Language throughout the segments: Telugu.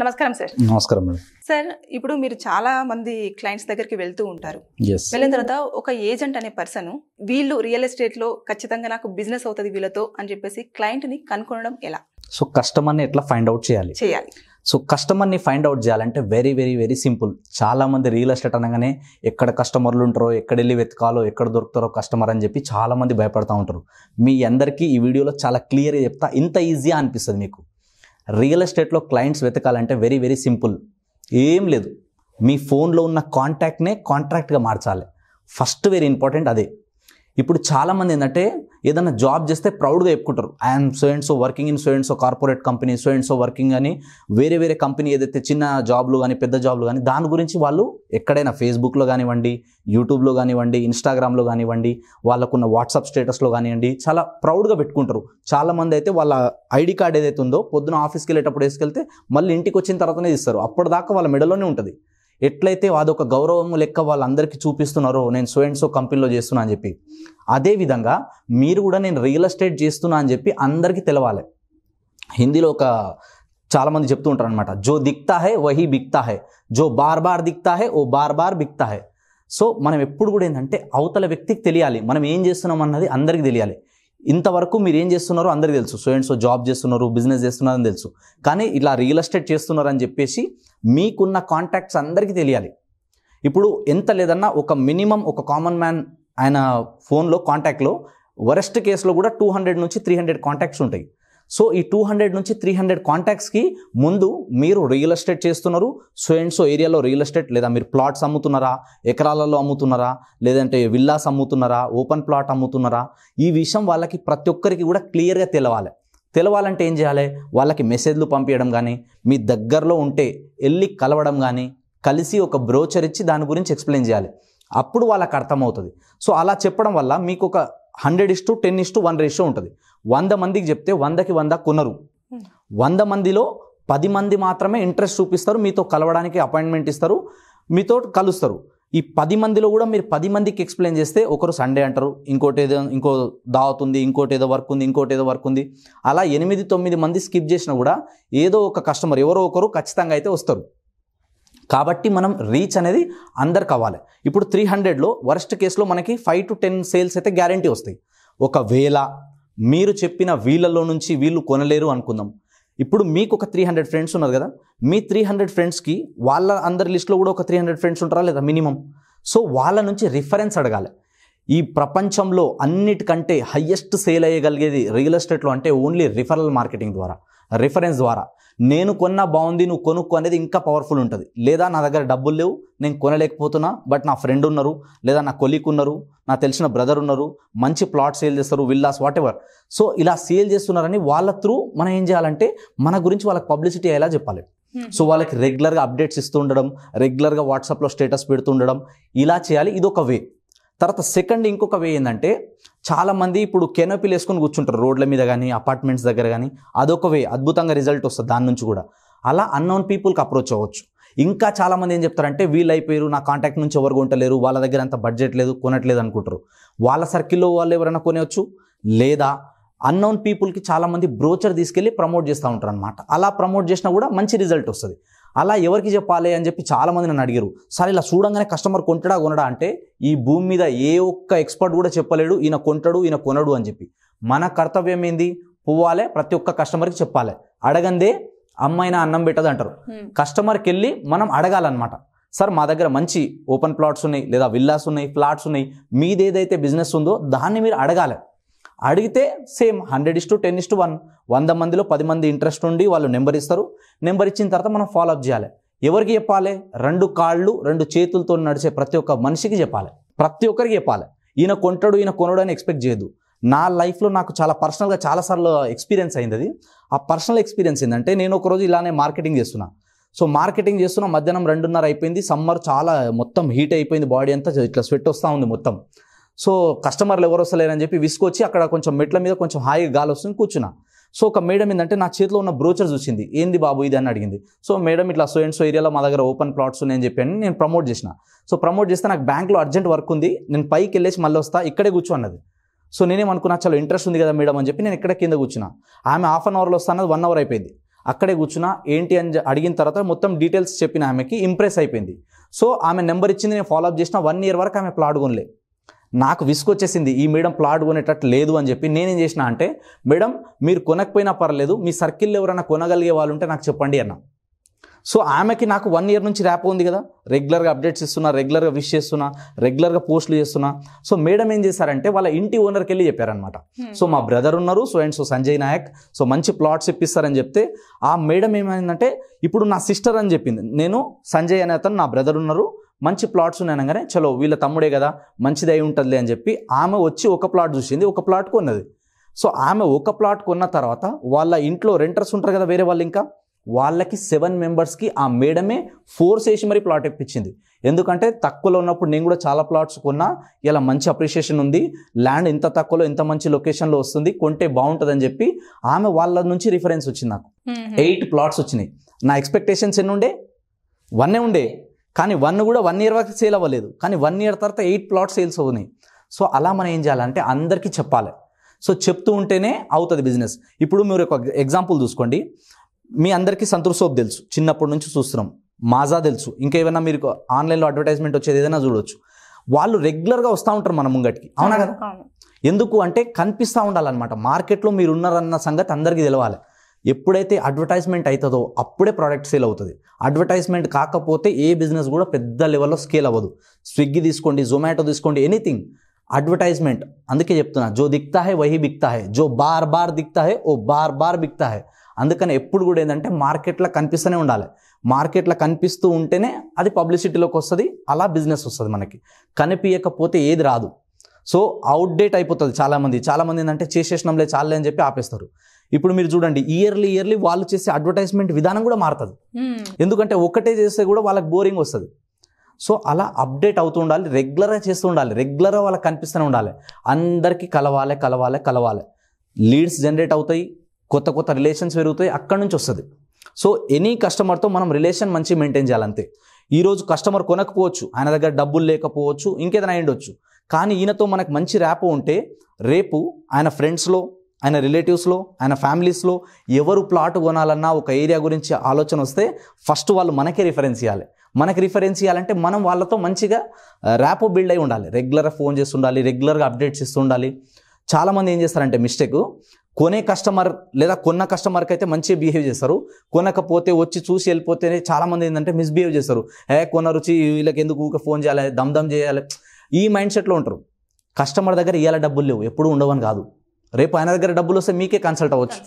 నమస్కారం సార్ నమస్కారం మేడం సార్ ఇప్పుడు మీరు చాలా మంది క్లయింట్స్ దగ్గరికి వెళ్తూ ఉంటారు వెళ్ళిన తర్వాత ఒక ఏజెంట్ అనే పర్సన్ వీళ్ళు రియల్ ఎస్టేట్ లో ఖచ్చితంగా నాకు బిజినెస్ అవుతుంది వీళ్ళతో అని చెప్పేసి క్లయింట్ ని కనుక్కోవడం ఎలా సో కస్టమర్ని ఎట్లా ఫైండ్ అవుట్ చేయాలి చేయాలి సో కస్టమర్ని ఫైండ్ అవుట్ చేయాలంటే వెరీ వెరీ వెరీ సింపుల్ చాలామంది రియల్ ఎస్టేట్ అనగానే ఎక్కడ కస్టమర్లు ఉంటారో ఎక్కడ వెళ్ళి వెతకాలో ఎక్కడ దొరుకుతారో కస్టమర్ అని చెప్పి చాలామంది భయపడతా ఉంటారు మీ అందరికీ ఈ వీడియోలో చాలా క్లియర్గా చెప్తా ఇంత ఈజీగా అనిపిస్తుంది మీకు రియల్ ఎస్టేట్లో క్లయింట్స్ వెతకాలంటే వెరీ వెరీ సింపుల్ ఏం లేదు మీ ఫోన్లో ఉన్న కాంటాక్ట్నే కాంట్రాక్ట్గా మార్చాలి ఫస్ట్ వెరీ ఇంపార్టెంట్ అదే ఇప్పుడు చాలామంది ఏంటంటే ఏదైనా జాబ్ చేస్తే ప్రౌడ్గా చెప్పుకుంటారు I'm so working in so corporate company so working అని వేరే వేరే కంపెనీ ఏదైతే చిన్న జాబ్లు కానీ పెద్ద జాబ్లు కానీ దాని గురించి వాళ్ళు ఎక్కడైనా ఫేస్బుక్లో కానివ్వండి యూట్యూబ్లో కానివ్వండి ఇన్స్టాగ్రామ్లో కానివ్వండి వాళ్ళకున్న వాట్సాప్ స్టేటస్లో కానివ్వండి చాలా ప్రౌడ్గా పెట్టుకుంటారు చాలామంది అయితే వాళ్ళ ఐడి కార్డ్ ఏదైతే ఉందో పొద్దున ఆఫీస్కి వెళ్ళేటప్పుడు వేసుకెళ్తే మళ్ళీ ఇంటికి వచ్చిన తర్వాతనే ఇస్తారు అప్పటిదాకా వాళ్ళ మెడలోనే ఉంటుంది ఎట్లయితే అదొక గౌరవము లెక్క వాళ్ళందరికీ చూపిస్తున్నారో నేను సో అండ్ సో కంపెనీలో చేస్తున్నా అని చెప్పి అదేవిధంగా మీరు కూడా నేను రియల్ ఎస్టేట్ చేస్తున్నా అని చెప్పి అందరికీ తెలవాలి హిందీలో ఒక చాలామంది చెప్తూ ఉంటారు అనమాట జో దిక్తా హే వహి బిక్తా హే జో బార్ బార్ దిక్తా హే ఓ బార్ బార్ బిక్తా హే సో మనం ఎప్పుడు కూడా ఏంటంటే అవతల వ్యక్తికి తెలియాలి మనం ఏం చేస్తున్నాం అన్నది అందరికీ తెలియాలి ఇంతవరకు మీరు ఏం చేస్తున్నారో అందరికీ తెలుసు సో సో జాబ్ చేస్తున్నారు బిజినెస్ చేస్తున్నారని తెలుసు కానీ ఇలా రియల్ ఎస్టేట్ చేస్తున్నారని చెప్పేసి మీకున్న కాంటాక్ట్స్ అందరికీ తెలియాలి ఇప్పుడు ఎంత లేదన్నా ఒక మినిమం ఒక కామన్ మ్యాన్ ఆయన ఫోన్లో కాంటాక్ట్లో వరెస్ట్ కేసులో కూడా టూ హండ్రెడ్ నుంచి త్రీ హండ్రెడ్ కాంటాక్ట్స్ ఉంటాయి సో ఈ టూ హండ్రెడ్ నుంచి త్రీ హండ్రెడ్ కాంటాక్ట్స్కి ముందు మీరు రియల్ ఎస్టేట్ చేస్తున్నారు సో అండ్ సో ఏరియాలో రియల్ ఎస్టేట్ లేదా మీరు ప్లాట్స్ అమ్ముతున్నారా ఎకరాలలో అమ్ముతున్నారా లేదంటే విల్లాస్ అమ్ముతున్నారా ఓపెన్ ప్లాట్ అమ్ముతున్నారా ఈ విషయం వాళ్ళకి ప్రతి ఒక్కరికి కూడా క్లియర్గా తెలవాలి తెలవాలంటే ఏం చేయాలి వాళ్ళకి మెసేజ్లు పంపించడం కానీ మీ దగ్గరలో ఉంటే వెళ్ళి కలవడం కానీ కలిసి ఒక బ్రోచర్ ఇచ్చి దాని గురించి ఎక్స్ప్లెయిన్ చేయాలి అప్పుడు వాళ్ళకి అర్థమవుతుంది సో అలా చెప్పడం వల్ల మీకు ఒక hundred is to ten is one ratio ఉంటుంది వంద మందికి చెప్తే వందకి వంద కొనరు వంద మందిలో పది మంది మాత్రమే ఇంట్రెస్ట్ చూపిస్తారు మీతో కలవడానికి అపాయింట్మెంట్ ఇస్తారు మీతో కలుస్తారు ఈ పది మందిలో కూడా మీరు పది మందికి ఎక్స్ప్లెయిన్ చేస్తే ఒకరు సండే అంటారు ఇంకోటి ఏదో ఇంకో దావత్ ఉంది ఇంకోటి ఏదో వర్క్ ఉంది ఇంకోటి ఏదో వర్క్ ఉంది అలా ఎనిమిది తొమ్మిది మంది స్కిప్ చేసినా కూడా ఏదో ఒక కస్టమర్ ఎవరో ఒకరు ఖచ్చితంగా అయితే వస్తారు కాబట్టి మనం రీచ్ అనేది అందరికి అవ్వాలి ఇప్పుడు త్రీ హండ్రెడ్లో వరస్ట్ కేసులో మనకి ఫైవ్ టు టెన్ సేల్స్ అయితే గ్యారంటీ వస్తాయి ఒకవేళ మీరు చెప్పిన వీళ్ళలో నుంచి వీళ్ళు కొనలేరు అనుకుందాం ఇప్పుడు మీకు ఒక త్రీ హండ్రెడ్ ఫ్రెండ్స్ ఉన్నారు కదా మీ త్రీ హండ్రెడ్ ఫ్రెండ్స్కి వాళ్ళ అందరి లిస్ట్లో కూడా ఒక త్రీ హండ్రెడ్ ఫ్రెండ్స్ ఉంటారా లేదా మినిమం సో వాళ్ళ నుంచి రిఫరెన్స్ అడగాలి ఈ ప్రపంచంలో అన్నిటికంటే హయ్యెస్ట్ సేల్ అయ్యగలిగేది రియల్ ఎస్టేట్లో అంటే ఓన్లీ రిఫరల్ మార్కెటింగ్ ద్వారా రిఫరెన్స్ ద్వారా నేను కొన్నా బాగుంది నువ్వు కొనుక్కు అనేది ఇంకా పవర్ఫుల్ ఉంటుంది లేదా నా దగ్గర డబ్బులు లేవు నేను కొనలేకపోతున్నా బట్ నా ఫ్రెండ్ ఉన్నారు లేదా నా కొలీగ్ ఉన్నారు నా తెలిసిన బ్రదర్ ఉన్నారు మంచి ప్లాట్ సేల్ చేస్తారు విల్లాస్ వాట్ ఎవర్ సో ఇలా సేల్ చేస్తున్నారని వాళ్ళ త్రూ మనం ఏం చేయాలంటే మన గురించి వాళ్ళకి పబ్లిసిటీ అయ్యేలా చెప్పాలి సో hmm. వాళ్ళకి రెగ్యులర్గా అప్డేట్స్ ఇస్తూ ఉండడం రెగ్యులర్గా వాట్సాప్లో స్టేటస్ పెడుతుండడం ఇలా చేయాలి ఇది ఒక వే తర్వాత సెకండ్ ఇంకొక వే ఏంటంటే చాలామంది ఇప్పుడు కెనోపీలు వేసుకొని కూర్చుంటారు రోడ్ల మీద కానీ అపార్ట్మెంట్స్ దగ్గర కానీ అదొక వే అద్భుతంగా రిజల్ట్ వస్తుంది దాని నుంచి కూడా అలా అన్నోన్ పీపుల్కి అప్రోచ్ అవ్వచ్చు ఇంకా చాలామంది ఏం చెప్తారంటే వీళ్ళు అయిపోయారు నా కాంటాక్ట్ నుంచి ఎవరు కొంటలేరు వాళ్ళ దగ్గర అంత బడ్జెట్ లేదు కొనట్లేదు అనుకుంటారు వాళ్ళ సర్కిల్లో వాళ్ళు ఎవరైనా కొనేవచ్చు లేదా అన్నోన్ పీపుల్కి చాలామంది బ్రోచర్ తీసుకెళ్ళి ప్రమోట్ చేస్తూ ఉంటారు అనమాట అలా ప్రమోట్ చేసినా కూడా మంచి రిజల్ట్ వస్తుంది అలా ఎవరికి చెప్పాలి అని చెప్పి చాలామంది నన్ను అడిగారు సరే ఇలా చూడంగానే కస్టమర్ కొంటడా కొనడా అంటే ఈ భూమి మీద ఏ ఒక్క ఎక్స్పర్ట్ కూడా చెప్పలేడు ఈయన కొంటాడు ఈయన కొనడు అని చెప్పి మన కర్తవ్యం ఏంది పోవాలే ప్రతి ఒక్క కస్టమర్కి చెప్పాలి అడగందే అమ్మాయిన అన్నం పెట్టదు అంటారు కస్టమర్కి వెళ్ళి మనం అడగాలన్నమాట సార్ మా దగ్గర మంచి ఓపెన్ ప్లాట్స్ ఉన్నాయి లేదా విల్లాస్ ఉన్నాయి ఫ్లాట్స్ ఉన్నాయి మీదేదైతే బిజినెస్ ఉందో దాన్ని మీరు అడగాలి అడిగితే same hundred is to ten is to one వంద మందిలో పది మంది ఇంట్రెస్ట్ ఉండి వాళ్ళు నెంబర్ ఇస్తారు నెంబర్ ఇచ్చిన తర్వాత మనం ఫాలోఅప్ చేయాలి ఎవరికి చెప్పాలి రెండు కాళ్ళు రెండు చేతులతో నడిచే ప్రతి ఒక్క మనిషికి చెప్పాలి ప్రతి ఒక్కరికి చెప్పాలి ఈయన కొంటాడు ఈయన కొనడు అని ఎక్స్పెక్ట్ చేయదు నా లైఫ్లో నాకు చాలా పర్సనల్గా చాలాసార్లు ఎక్స్పీరియన్స్ అయింది అది ఆ పర్సనల్ ఎక్స్పీరియన్స్ ఏంటంటే నేను ఒకరోజు ఇలానే మార్కెటింగ్ చేస్తున్నా సో మార్కెటింగ్ చేస్తున్న మధ్యాహ్నం రెండున్నర అయిపోయింది సమ్మర్ చాలా మొత్తం హీట్ అయిపోయింది బాడీ అంతా ఇట్లా స్వెట్ వస్తూ ఉంది మొత్తం సో కస్టమర్లు ఎవరు వస్తలేరని చెప్పి విసుకొచ్చి అక్కడ కొంచెం మెట్ల మీద కొంచెం హాయిగా గాలి వస్తుంది కూర్చున్నా సో ఒక మేడం ఏంటంటే నా చేతిలో ఉన్న బ్రోచర్ చూసింది ఏంది బాబు ఇది అని అడిగింది సో మేడం ఇట్లా సో అండ్ సో ఏరియాలో మా దగ్గర ఓపెన్ ప్లాట్స్ నేను చెప్పాను నేను ప్రమోట్ చేసిన సో ప్రమోట్ చేస్తే నాకు బ్యాంక్లో అర్జెంట్ వర్క్ ఉంది నేను పైకి వెళ్ళేసి మళ్ళీ వస్తా ఇక్కడే కూర్చో అన్నది సో నేనేమనుకున్నా చాలా ఇంట్రెస్ట్ ఉంది కదా మేడం అని చెప్పి నేను ఇక్కడ కింద కూర్చున్నా ఆమె హాఫ్ అన్ అవర్లో వస్తానది వన్ అవర్ అయిపోయింది అక్కడే కూర్చున్నా ఏంటి అని అడిగిన తర్వాత మొత్తం డీటెయిల్స్ చెప్పిన ఆమెకి ఇంప్రెస్ అయిపోయింది సో ఆమె నెంబర్ ఇచ్చింది నేను ఫాలోఅప్ చేసిన వన్ ఇయర్ వరకు ఆమె ప్లాట్ కొనలే నాకు వచ్చేసింది ఈ మేడం ప్లాట్ కొనేటట్టు లేదు అని చెప్పి నేనేం చేసిన అంటే మేడం మీరు కొనకపోయినా పర్లేదు మీ సర్కిల్లో ఎవరైనా కొనగలిగే వాళ్ళు ఉంటే నాకు చెప్పండి అన్నా సో ఆమెకి నాకు వన్ ఇయర్ నుంచి ర్యాప్ ఉంది కదా రెగ్యులర్గా అప్డేట్స్ ఇస్తున్నా రెగ్యులర్గా విష్ చేస్తున్నా రెగ్యులర్గా పోస్టులు చేస్తున్నా సో మేడం ఏం చేశారంటే వాళ్ళ ఇంటి ఓనర్కి వెళ్ళి చెప్పారనమాట hmm. సో మా బ్రదర్ ఉన్నారు so and so Sanjay Nayak so మంచి ప్లాట్స్ ఇప్పిస్తారని చెప్తే ఆ మేడం ఏమైందంటే ఇప్పుడు నా సిస్టర్ అని చెప్పింది నేను సంజయ్ అనే అతను నా బ్రదర్ ఉన్నారు మంచి ప్లాట్స్ ఉన్నాయనగానే చలో వీళ్ళ తమ్ముడే కదా మంచిది అయి ఉంటుంది అని చెప్పి ఆమె వచ్చి ఒక ప్లాట్ చూసింది ఒక ప్లాట్ కొన్నది సో ఆమె ఒక ప్లాట్ కొన్న తర్వాత వాళ్ళ ఇంట్లో రెంటర్స్ ఉంటారు కదా వేరే వాళ్ళు ఇంకా వాళ్ళకి సెవెన్ మెంబర్స్కి ఆ మేడమే ఫోర్స్ వేసి మరి ప్లాట్ ఇప్పించింది ఎందుకంటే తక్కువలో ఉన్నప్పుడు నేను కూడా చాలా ప్లాట్స్ కొన్నా ఇలా మంచి అప్రిషియేషన్ ఉంది ల్యాండ్ ఇంత తక్కువలో ఇంత మంచి లొకేషన్లో వస్తుంది కొంటే బాగుంటుందని చెప్పి ఆమె వాళ్ళ నుంచి రిఫరెన్స్ వచ్చింది నాకు ఎయిట్ ప్లాట్స్ వచ్చినాయి నా ఎక్స్పెక్టేషన్స్ ఎన్ని ఉండే వన్నే ఉండే కానీ వన్ కూడా వన్ ఇయర్ వరకు సేల్ అవ్వలేదు కానీ వన్ ఇయర్ తర్వాత ఎయిట్ ప్లాట్స్ సేల్స్ అవునాయి సో అలా మనం ఏం చేయాలంటే అందరికీ చెప్పాలి సో చెప్తూ ఉంటేనే అవుతుంది బిజినెస్ ఇప్పుడు మీరు ఒక ఎగ్జాంపుల్ చూసుకోండి మీ అందరికీ సంతూర్ సోప్ తెలుసు చిన్నప్పటి నుంచి చూస్తున్నాం మాజా తెలుసు ఇంకేమైనా మీరు ఆన్లైన్లో అడ్వర్టైజ్మెంట్ వచ్చేది ఏదైనా చూడొచ్చు వాళ్ళు రెగ్యులర్గా వస్తూ ఉంటారు మన ముంగటికి అవునా కదా ఎందుకు అంటే కనిపిస్తూ ఉండాలన్నమాట మార్కెట్లో మీరు ఉన్నారన్న సంగతి అందరికీ తెలవాలి ఎప్పుడైతే అడ్వర్టైజ్మెంట్ అవుతుందో అప్పుడే ప్రోడక్ట్ సేల్ అవుతుంది అడ్వర్టైజ్మెంట్ కాకపోతే ఏ బిజినెస్ కూడా పెద్ద లెవెల్లో స్కేల్ అవ్వదు స్విగ్గీ తీసుకోండి జొమాటో తీసుకోండి ఎనీథింగ్ అడ్వర్టైజ్మెంట్ అందుకే చెప్తున్నా జో దిక్తా హే వహి బిక్తా హే జో బార్ బార్ దిక్తా హే ఓ బార్ బార్ బిక్తా హే అందుకని ఎప్పుడు కూడా ఏంటంటే మార్కెట్లో కనిపిస్తూనే ఉండాలి మార్కెట్లో కనిపిస్తూ ఉంటేనే అది పబ్లిసిటీలోకి వస్తుంది అలా బిజినెస్ వస్తుంది మనకి కనిపించకపోతే ఏది రాదు సో అవుట్డేట్ అయిపోతుంది చాలామంది చాలామంది ఏంటంటే చేసేసినాంలే చాలే అని చెప్పి ఆపేస్తారు ఇప్పుడు మీరు చూడండి ఇయర్లీ ఇయర్లీ వాళ్ళు చేసే అడ్వర్టైజ్మెంట్ విధానం కూడా మారుతుంది ఎందుకంటే ఒకటే చేస్తే కూడా వాళ్ళకి బోరింగ్ వస్తుంది సో అలా అప్డేట్ అవుతూ ఉండాలి రెగ్యులర్గా చేస్తూ ఉండాలి రెగ్యులర్గా వాళ్ళకి కనిపిస్తూనే ఉండాలి అందరికీ కలవాలి కలవాలి కలవాలి లీడ్స్ జనరేట్ అవుతాయి కొత్త కొత్త రిలేషన్స్ పెరుగుతాయి అక్కడి నుంచి వస్తుంది సో ఎనీ కస్టమర్తో మనం రిలేషన్ మంచి మెయింటైన్ చేయాలంతే ఈరోజు కస్టమర్ కొనకపోవచ్చు ఆయన దగ్గర డబ్బులు లేకపోవచ్చు ఇంకేదైనా అయ్యుండొచ్చు కానీ ఈయనతో మనకు మంచి ర్యాప్ ఉంటే రేపు ఆయన ఫ్రెండ్స్లో ఆయన రిలేటివ్స్లో ఆయన ఫ్యామిలీస్లో ఎవరు ప్లాట్ కొనాలన్నా ఒక ఏరియా గురించి ఆలోచన వస్తే ఫస్ట్ వాళ్ళు మనకే రిఫరెన్స్ ఇవ్వాలి మనకి రిఫరెన్స్ ఇవ్వాలంటే మనం వాళ్ళతో మంచిగా ర్యాప్ బిల్డ్ అయి ఉండాలి రెగ్యులర్గా ఫోన్ చేస్తుండాలి రెగ్యులర్గా అప్డేట్స్ ఇస్తుండాలి చాలామంది ఏం చేస్తారంటే మిస్టేక్ కొనే కస్టమర్ లేదా కొన్న కస్టమర్కి అయితే మంచి బిహేవ్ చేస్తారు కొనకపోతే వచ్చి చూసి వెళ్ళిపోతేనే చాలామంది ఏంటంటే మిస్బిహేవ్ చేస్తారు ఏ కొన రుచి వీళ్ళకి ఎందుకు ఫోన్ చేయాలి దమ్ దమ్ చేయాలి ఈ మైండ్ సెట్లో ఉంటారు కస్టమర్ దగ్గర ఇవాళ డబ్బులు లేవు ఎప్పుడు ఉండవని కాదు రేపు ఆయన దగ్గర డబ్బులు వస్తే మీకే కన్సల్ట్ అవ్వచ్చు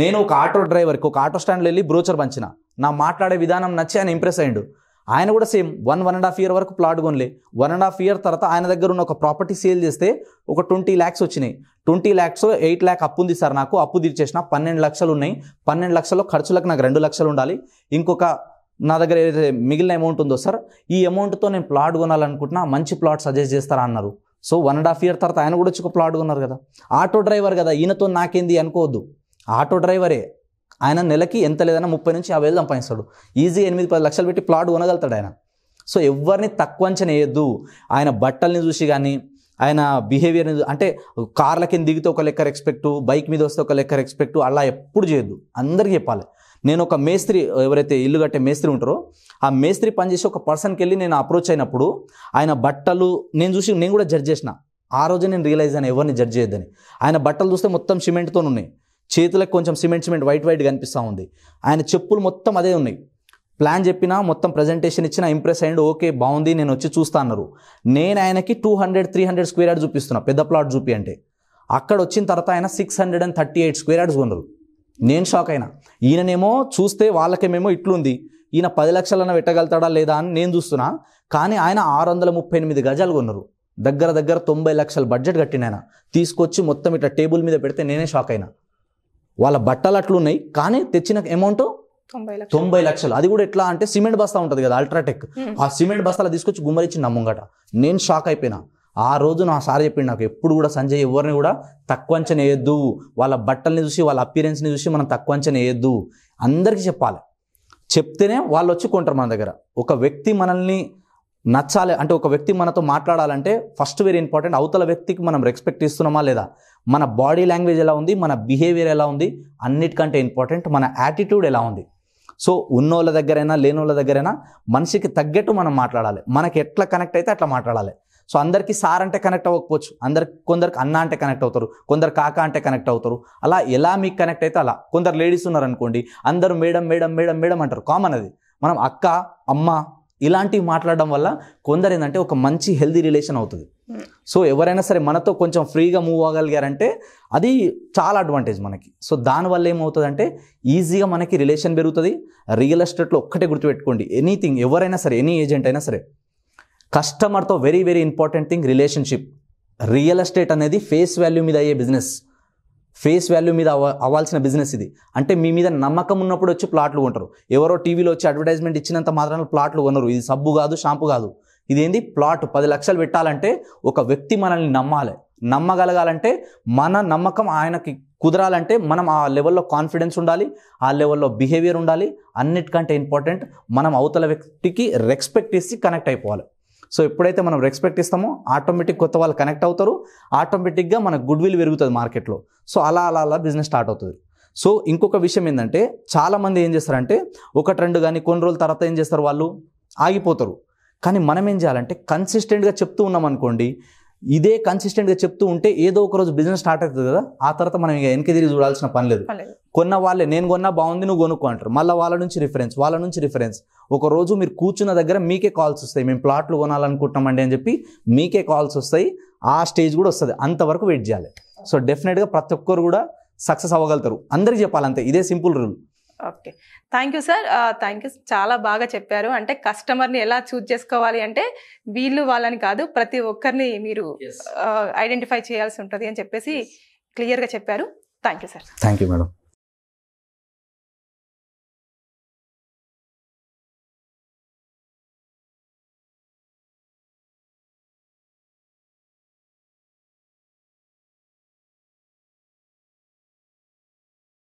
నేను ఒక ఆటో డ్రైవర్కి ఒక ఆటో స్టాండ్లో వెళ్ళి బ్రోచర్ పంచిన నా మాట్లాడే విధానం నచ్చి ఆయన ఇంప్రెస్ అయ్యిండు ఆయన కూడా same one one and half year వరకు ప్లాట్ కొనలే వన్ అండ్ హాఫ్ ఇయర్ తర్వాత ఆయన దగ్గర ఉన్న ఒక ప్రాపర్టీ సేల్ చేస్తే ఒక ట్వంటీ ల్యాక్స్ వచ్చినాయి ట్వంటీ ల్యాక్స్ ఎయిట్ ల్యాక్ అప్పు ఉంది సార్ నాకు అప్పు తీర్చేసిన పన్నెండు లక్షలు ఉన్నాయి పన్నెండు లక్షల్లో ఖర్చులకు నాకు రెండు లక్షలు ఉండాలి ఇంకొక నా దగ్గర ఏదైతే మిగిలిన అమౌంట్ ఉందో సార్ ఈ అమౌంట్తో నేను ప్లాట్ కొనాలనుకుంటున్నా మంచి ప్లాట్ సజెస్ట్ చేస్తారా అన్నారు so one and half year తర్వాత ఆయన కూడా వచ్చి ఒక ప్లాట్ కొన్నారు కదా ఆటో డ్రైవర్ కదా ఈయనతో నాకేంది అనుకోవద్దు ఆటో డ్రైవరే ఆయన నెలకి ఎంత లేదన్నా ముప్పై నుంచి యాభై వేలు సంపాదిస్తాడు ఈజీ ఎనిమిది పది లక్షలు పెట్టి ప్లాట్ కొనగలుగుతాడు ఆయన సో ఎవరిని తక్కువ అంచనా వేయద్దు ఆయన బట్టల్ని చూసి కానీ ఆయన బిహేవియర్ని అంటే కార్ల కింద దిగితే ఒక లెక్క రెస్పెక్ట్ బైక్ మీద వస్తే ఒక లెక్క రెస్పెక్ట్ అలా ఎప్పుడు చేయొద్దు అందరికీ చెప్పాలి నేను ఒక మేస్త్రి ఎవరైతే ఇల్లు కట్టే మేస్త్రి ఉంటారో ఆ మేస్త్రి పనిచేసి ఒక పర్సన్కి వెళ్ళి నేను అప్రోచ్ అయినప్పుడు ఆయన బట్టలు నేను చూసి నేను కూడా జడ్జ్ చేసిన ఆ రోజే నేను రియలైజ్ అయినా ఎవరిని జడ్జ్ చేయొద్దని ఆయన బట్టలు చూస్తే మొత్తం సిమెంట్తో ఉన్నాయి చేతులకు కొంచెం సిమెంట్ సిమెంట్ వైట్ వైట్ కనిపిస్తూ ఉంది ఆయన చెప్పులు మొత్తం అదే ఉన్నాయి ప్లాన్ చెప్పినా మొత్తం ప్రజెంటేషన్ ఇచ్చినా ఇంప్రెస్ అయ్యండి ఓకే బాగుంది నేను వచ్చి చూస్తా అన్నారు నేను ఆయనకి two hundred three hundred square yard చూపిస్తున్నా పెద్ద ప్లాట్ చూపి అంటే అక్కడ వచ్చిన తర్వాత ఆయన six hundred and thirty eight square yards కొన్నారు నేను షాక్ అయినా ఈయననేమో చూస్తే వాళ్ళకేమేమో ఇట్లుంది ఈయన పది లక్షలన్న పెట్టగలుగుతాడా లేదా అని నేను చూస్తున్నా కానీ ఆయన ఆరు వందల ముప్పై ఎనిమిది గజాలు కొన్నారు దగ్గర దగ్గర తొంభై లక్షల బడ్జెట్ కట్టిన ఆయన తీసుకొచ్చి మొత్తం ఇట్లా టేబుల్ మీద పెడితే నేనే షాక్ అయినా వాళ్ళ బట్టలు అట్లున్నాయి కానీ తెచ్చిన అమౌంట్ తొంభై లక్షలు అది కూడా ఎట్లా అంటే సిమెంట్ బస్తా ఉంటుంది కదా అల్ట్రాటెక్ ఆ సిమెంట్ బస్తాలు తీసుకొచ్చి గుమ్మరించి నమ్ముంగట నేను షాక్ అయిపోయినా ఆ రోజు నా సార్ చెప్పిండు నాకు ఎప్పుడు కూడా సంజయ్ ఎవరిని కూడా తక్కువ అంచనా వేయద్దు వాళ్ళ బట్టల్ని చూసి వాళ్ళ అపీరెన్స్ని చూసి మనం తక్కువ అంచనా వేయద్దు అందరికీ చెప్పాలి చెప్తేనే వాళ్ళు వచ్చి కొంటారు మన దగ్గర ఒక వ్యక్తి మనల్ని నచ్చాలి అంటే ఒక వ్యక్తి మనతో మాట్లాడాలంటే ఫస్ట్ వెరీ ఇంపార్టెంట్ అవతల వ్యక్తికి మనం రెస్పెక్ట్ ఇస్తున్నామా లేదా మన బాడీ లాంగ్వేజ్ ఎలా ఉంది మన బిహేవియర్ ఎలా ఉంది అన్నిటికంటే ఇంపార్టెంట్ మన యాటిట్యూడ్ ఎలా ఉంది సో ఉన్నోళ్ళ దగ్గరైనా లేనోళ్ళ దగ్గరైనా మనిషికి తగ్గట్టు మనం మాట్లాడాలి మనకి ఎట్లా కనెక్ట్ అయితే అట్లా మాట్లాడాలి సో అందరికీ సార్ అంటే కనెక్ట్ అవ్వకపోవచ్చు అందరికి కొందరికి అన్న అంటే కనెక్ట్ అవుతారు కొందరు కాక అంటే కనెక్ట్ అవుతారు అలా ఎలా మీకు కనెక్ట్ అయితే అలా కొందరు లేడీస్ ఉన్నారనుకోండి అందరూ మేడం మేడం మేడం మేడం అంటారు కామన్ అది మనం అక్క అమ్మ ఇలాంటివి మాట్లాడడం వల్ల కొందరు ఏంటంటే ఒక మంచి హెల్దీ రిలేషన్ అవుతుంది సో ఎవరైనా సరే మనతో కొంచెం ఫ్రీగా మూవ్ అవ్వగలిగారంటే అది చాలా అడ్వాంటేజ్ మనకి సో దానివల్ల ఏమవుతుందంటే ఈజీగా మనకి రిలేషన్ పెరుగుతుంది రియల్ ఎస్టేట్లో ఒక్కటే గుర్తుపెట్టుకోండి ఎనీథింగ్ ఎవరైనా సరే ఎనీ ఏజెంట్ అయినా సరే కస్టమర్తో very very important thing relationship real estate అనేది ఫేస్ వాల్యూ మీద అయ్యే బిజినెస్ ఫేస్ వాల్యూ మీద అవ్వాల్సిన బిజినెస్ ఇది అంటే మీ మీద నమ్మకం ఉన్నప్పుడు వచ్చి ప్లాట్లు కొంటారు ఎవరో టీవీలో వచ్చి అడ్వర్టైజ్మెంట్ ఇచ్చినంత మాత్రాన ప్లాట్లు కొనరు ఇది సబ్బు కాదు షాంపు కాదు ఇదేంది ప్లాట్ పది లక్షలు పెట్టాలంటే ఒక వ్యక్తి మనల్ని నమ్మాలి నమ్మగలగాలంటే మన నమ్మకం ఆయనకి కుదరాలంటే మనం ఆ లెవెల్లో కాన్ఫిడెన్స్ ఉండాలి ఆ లెవెల్లో బిహేవియర్ ఉండాలి అన్నిటికంటే ఇంపార్టెంట్ మనం అవతల వ్యక్తికి రెస్పెక్ట్ ఇస్తే కనెక్ట్ అయిపోవాలి సో ఎప్పుడైతే మనం రెస్పెక్ట్ ఇస్తామో ఆటోమేటిక్ కొత్త వాళ్ళు కనెక్ట్ అవుతారు ఆటోమేటిక్గా మన గుడ్ విల్ పెరుగుతుంది మార్కెట్లో సో అలా అలా అలా బిజినెస్ స్టార్ట్ అవుతుంది సో ఇంకొక విషయం ఏంటంటే చాలామంది ఏం చేస్తారంటే ఒక ట్రెండ్ కానీ కొన్ని రోజుల తర్వాత ఏం చేస్తారు వాళ్ళు ఆగిపోతారు కానీ మనం ఏం చేయాలంటే కన్సిస్టెంట్గా చెప్తూ ఉన్నాం అనుకోండి ఇదే కన్సిస్టెంట్గా చెప్తూ ఉంటే ఏదో ఒక రోజు బిజినెస్ స్టార్ట్ అవుతుంది కదా ఆ తర్వాత మనం ఇక వెనక తిరిగి చూడాల్సిన పని లేదు కొన్న వాళ్ళే నేను కొన్నా బాగుంది నువ్వు కొనుక్కో అంటారు మళ్ళీ వాళ్ళ నుంచి రిఫరెన్స్ వాళ్ళ నుంచి రిఫరెన్స్ ఒక రోజు మీరు కూర్చున్న దగ్గర మీకే కాల్స్ వస్తాయి మేము ప్లాట్లు కొనాలనుకుంటున్నామండి అని చెప్పి మీకే కాల్స్ వస్తాయి ఆ స్టేజ్ కూడా వస్తుంది అంతవరకు వెయిట్ చేయాలి సో డెఫినెట్గా ప్రతి ఒక్కరు కూడా సక్సెస్ అవ్వగలుగుతారు అందరికీ చెప్పాలంతే ఇదే simple rule okay thank you sir thank you చాలా బాగా చెప్పారు అంటే కస్టమర్ని ఎలా చూజ్ చేసుకోవాలి అంటే వీళ్ళు వాళ్ళని కాదు ప్రతి ఒక్కరిని మీరు ఐడెంటిఫై చేయాల్సి ఉంటుంది అని చెప్పేసి క్లియర్గా చెప్పారు thank you sir thank you madam